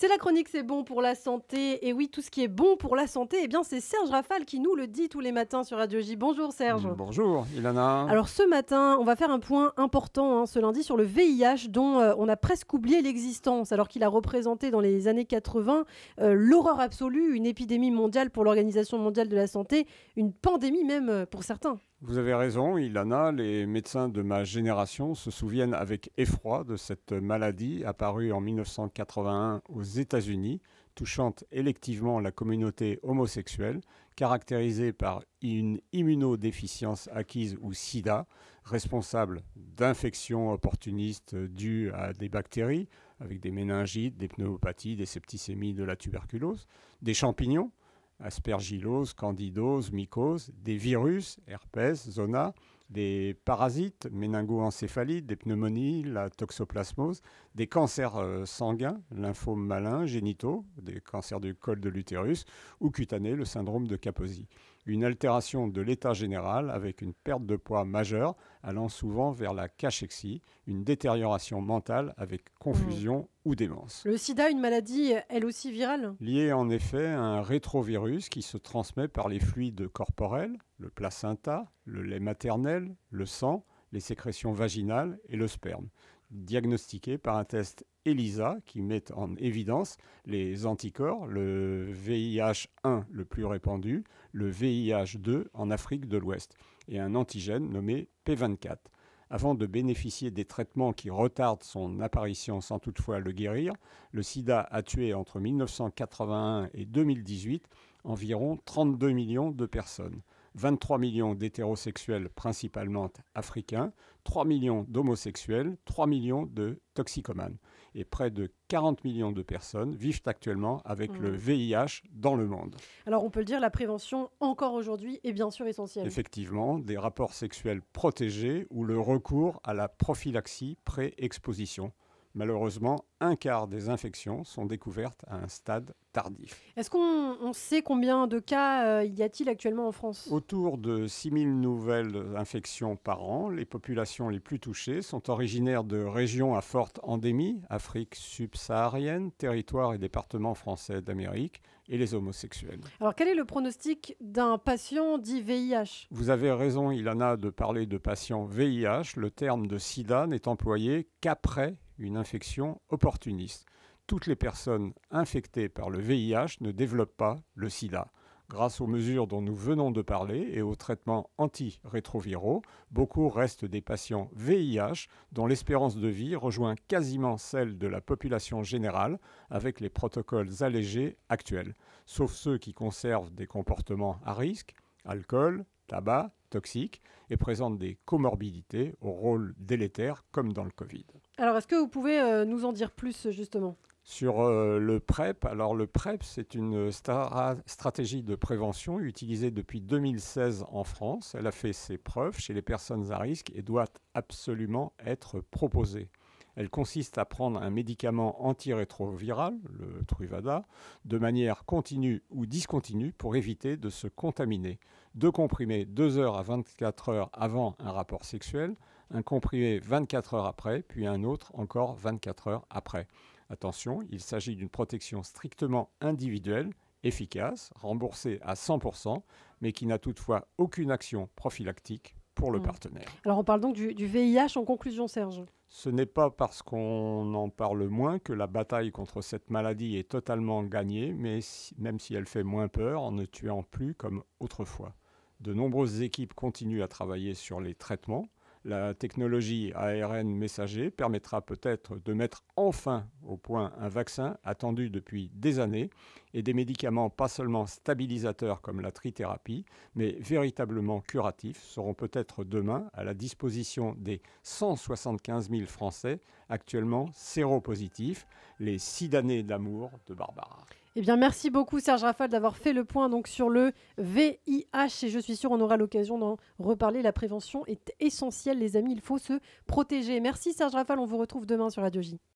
C'est la chronique C'est bon pour la santé. Et oui, tout ce qui est bon pour la santé, eh bien c'est Serge Rafal qui nous le dit tous les matins sur Radio J. Bonjour Serge. Mm, bonjour Ilana. Alors ce matin, on va faire un point important hein, ce lundi sur le VIH dont euh, on a presque oublié l'existence alors qu'il a représenté dans les années 80 euh, l'horreur absolue, une épidémie mondiale pour l'Organisation mondiale de la santé, une pandémie même euh, pour certains. Vous avez raison, Ilana, les médecins de ma génération se souviennent avec effroi de cette maladie apparue en 1981 aux États-Unis, touchant électivement la communauté homosexuelle, caractérisée par une immunodéficience acquise ou sida, responsable d'infections opportunistes dues à des bactéries, avec des méningites, des pneumopathies, des septicémies, de la tuberculose, des champignons, aspergillose, candidose, mycose, des virus, herpes, zona, des parasites, méningoencéphalite, des pneumonies, la toxoplasmose, des cancers euh, sanguins, lymphomes malins, génitaux, des cancers du col de l'utérus ou cutanés, le syndrome de Kaposi. Une altération de l'état général avec une perte de poids majeure allant souvent vers la cachexie, une détérioration mentale avec confusion mm. ou démence. Le sida, une maladie, elle aussi virale Liée en effet à un rétrovirus qui se transmet par les fluides corporels, le placenta, le lait maternel, le sang, les sécrétions vaginales et le sperme. Diagnostiqué par un test ELISA qui met en évidence les anticorps, le VIH1 le plus répandu, le VIH2 en Afrique de l'Ouest et un antigène nommé P24. Avant de bénéficier des traitements qui retardent son apparition sans toutefois le guérir, le sida a tué entre 1981 et 2018 environ 32 millions de personnes. 23 millions d'hétérosexuels, principalement africains, 3 millions d'homosexuels, 3 millions de toxicomanes. Et près de 40 millions de personnes vivent actuellement avec le VIH mmh. dans le monde. Alors on peut le dire, la prévention, encore aujourd'hui, est bien sûr essentielle. Effectivement, des rapports sexuels protégés ou le recours à la prophylaxie pré-exposition. Malheureusement, un quart des infections sont découvertes à un stade tardif. Est-ce qu'on sait combien de cas euh, il y a-t-il actuellement en France Autour de 6000 nouvelles infections par an. Les populations les plus touchées sont originaires de régions à forte endémie, Afrique subsaharienne, territoires et départements français d'Amérique, et les homosexuels. Alors quel est le pronostic d'un patient dit VIH Vous avez raison, Ilana, de parler de patient VIH. Le terme de sida n'est employé qu'après une infection opportuniste. Toutes les personnes infectées par le VIH ne développent pas le sida. Grâce aux mesures dont nous venons de parler et aux traitements antirétroviraux, beaucoup restent des patients VIH dont l'espérance de vie rejoint quasiment celle de la population générale avec les protocoles allégés actuels, sauf ceux qui conservent des comportements à risque, alcool, tabac, toxiques, et présentent des comorbidités au rôle délétère comme dans le Covid. Alors, est-ce que vous pouvez euh, nous en dire plus, justement sur euh, le PrEP. Alors le PrEP, c'est une stratégie de prévention utilisée depuis 2016 en France. Elle a fait ses preuves chez les personnes à risque et doit absolument être proposée. Elle consiste à prendre un médicament antirétroviral, le Truvada, de manière continue ou discontinue pour éviter de se contaminer. De comprimer 2 heures à 24 heures avant un rapport sexuel, un comprimé 24 heures après, puis un autre encore 24 heures après. Attention, il s'agit d'une protection strictement individuelle, efficace, remboursée à 100%, mais qui n'a toutefois aucune action prophylactique pour le hmm. partenaire. Alors on parle donc du, VIH en conclusion, Serge. Ce n'est pas parce qu'on en parle moins que la bataille contre cette maladie est totalement gagnée, mais même si elle fait moins peur en ne tuant plus comme autrefois. De nombreuses équipes continuent à travailler sur les traitements, la technologie ARN messager permettra peut-être de mettre enfin au point un vaccin attendu depuis des années et des médicaments pas seulement stabilisateurs comme la trithérapie, mais véritablement curatifs seront peut-être demain à la disposition des 175 000 Français actuellement séropositifs, les six années d'amour de Barbara. Eh bien, merci beaucoup Serge Rafal, d'avoir fait le point donc sur le VIH et je suis sûre on aura l'occasion d'en reparler. La prévention est essentielle, les amis. Il faut se protéger. Merci Serge rafal On vous retrouve demain sur Radio J.